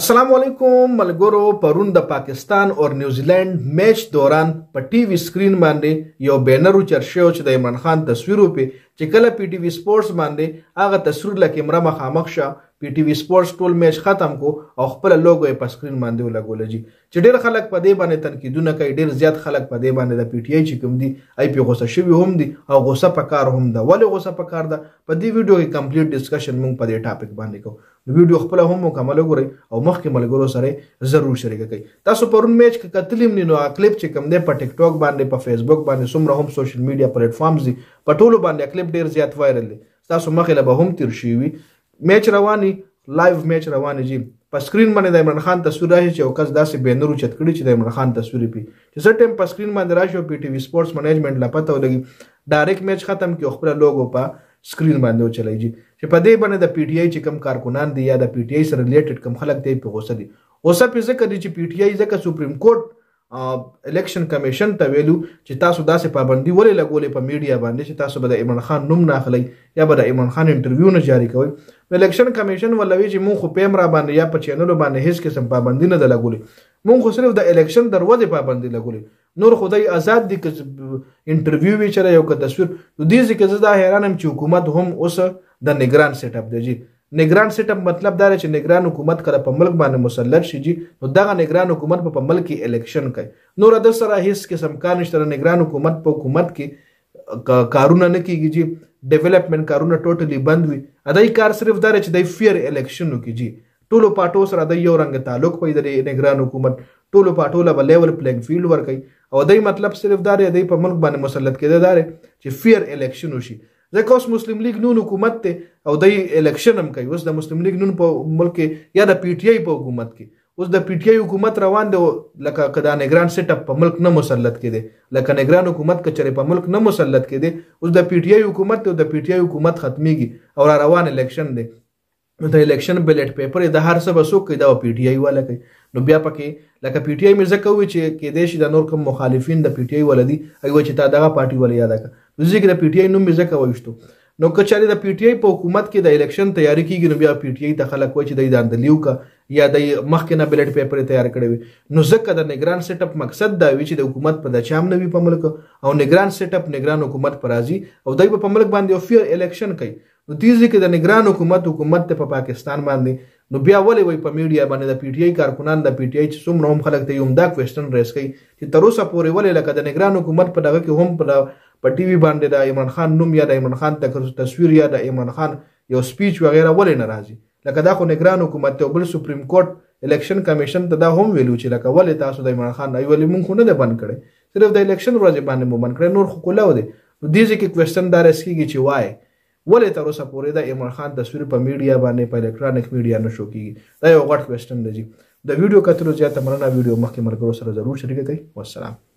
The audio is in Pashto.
السلام علیکم ملګرو پرون د پاکستان او نیوزیلند میچ دوران په ټي وي سکرین باندې یو بینر چرشیو چې د عمران خان تصویر په چې کله پی ټي وي سپورتس باندې هغه تصویر لکه مر مخامخ شه پی ټی وی سپورټس ټول میچ ختم کو او خپل لوګو په سکرین باندې ولګول جی چې ډیر خلک په دې باندې تنقیدونه کوي ډیر زیات خلک په دې باندې د پی ټی آی چې کوم دی آی پی غوسه شوی هم دی او غوسه په کار هم ده ولې غوسه په کار ده په دې ویډیو کې کمپلیټ ډسکشن موږ په دې ټاپک باندې کوو نو ویډیو خپل هم مکمل وګورئ او مخکې ملګرو سره ضرور شریک کړئ تاسو پرون میچ کې کتلیم نه نو کلیپ چې کوم دی په ټیک ټاک باندې په فیسبوک باندې سمره هم سوشل میډیا پلیټ فارمز دي په ټولو باندې کلیپ ډیر زیات وایرل دی تاسو مخې له به هم تیر شي وي میچ رواني لایو میچ رواني جی په سکرین باندې د عمران خان تصویر راځي چې یو کس داسې بینر چت کړی چې د عمران خان تصویر پی چې سر ټیم په سکرین باندې راشي او پی ټی وی سپورټس منیجمنت لا پته ولګي ډایرکټ میچ ختم کیو خپل لوګو په سکرین باندې وچلایږي چې په دې باندې د پی ټی آی چې کم کارکونان دي یا د پی ټی آی سره ریلیټډ کم خلک دی په غوسه دي غوسه په ځکه دي چې پی ټی آی ځکه سپریم کورټ الیکشن کمیشن ته ویلو چې تاسو داسې پابندي ولې لګولې په میډیا باندې چې تاسو به د عمران خان نوم نه اخلي یا به د عمران خان انټرویو نه جاری کوي الیکشن کمیشن ولوي چې مونږ خو پیمرا باندې یا په چینلو باندې هیڅ قسم پابندي نه ده لګولې مونږ خو صرف د الیکشن دروازې پابندي لګولې نور خدای آزاد دي که انټرویو وی چره یو که تصویر د دې ځکه زه دا حیرانم چې حکومت هم اوس د نگران سیټ اپ دی نگران سیټم مطلب دا چې نگران حکومت کله په ملک باندې مسلط شي جی نو دغه نگران حکومت په ملک کې الیکشن کوي نور د سره هیڅ قسم کار نشته نگران حکومت په حکومت کې کارونه نه کیږي جی ډیولپمنٹ کارونه ټوټلی بند وي ادای کار صرف دا چې د فیر الیکشن وکړي جی ټولو پاټو سره د یو رنګ تعلق پیدا لري نگران حکومت ټولو پاټو له لیول پلینګ فیلډ ور کوي او دای مطلب صرف دا دی په ملک باندې مسلط کېده دا چې فیر الیکشن وشي ځکه اوس مسلم لیگ نون حکومت ته او د الیکشن هم کوي اوس د مسلم لیگ نون په ملک یا د پی ټ آی په حکومت کې اوس د پی ټ آی حکومت روان دی لکه کدا نگران سیټ اپ په ملک نه مسلط کړي لکه نگران حکومت کچره په ملک نه مسلط کړي اوس د پی ټ آی حکومت او د پی ټ آی حکومت ختميږي او را روان الیکشن دی نو د الیکشن بلیټ پیپر د هر څه بسو کې دا پی ټ آی والا کوي نو بیا پکې لکه پی ټ آی مې زکه وی چې کې دې شي د نور کوم مخالفین د پی ټ آی ولدي ایو چې تا دغه پارټي ولې یاد کړه نو ځکه د پی ټی آی نوم مې ځکه وښتو نو کچاري د پی ټی آی په حکومت کې د الیکشن تیاری کیږي نو بیا پی ټی آی ته خلک وایي چې د داندلیو کا یا د مخکې نه بیلټ پیپر تیار کړی وي نو ځکه د نگران سیټ اپ مقصد دا وی چې د حکومت په دچام نه وي په ملک او نگران سیټ اپ نگران حکومت پر راځي او دای په ملک باندې افیر الیکشن کوي نو دیزی کې د نگران حکومت حکومت ته په پا پاکستان باندې نو بیا ولې وای په میډیا باندې د پی ټ آی کارکونان د پی ټ آی چې څومره هم خلک ته یوم دا کوېشن ریس کوي چې تر اوسه پورې ولې لکه د نگران حکومت په دغه کې هم په په ټي وي باندې د عمران خان نوم یا د عمران خان تصویر یا د عمران خان یو سپیچ وغیرہ ولې نه راځي لکه دا خو نگران حکومت ته بل سپریم کورټ الیکشن کمیشن ته دا هم ویلو چې لکه ولې تاسو د عمران خان ایولې مونږ خو نه ده بند کړي صرف د الیکشن ورځ باندې مو بند کړي نور خو کوله و دي نو دې ځکه کوېشن دا رسېږي چې وای ولې تر اوسه پورې د عمران خان تصویر په میډیا باندې په الکترونیک میډیا نشو کیږي دا یو غټ کوېشن دی د ویډیو کتلو زیاته مرنه ویډیو مخکې مرګرو سره ضرور شریک کړئ والسلام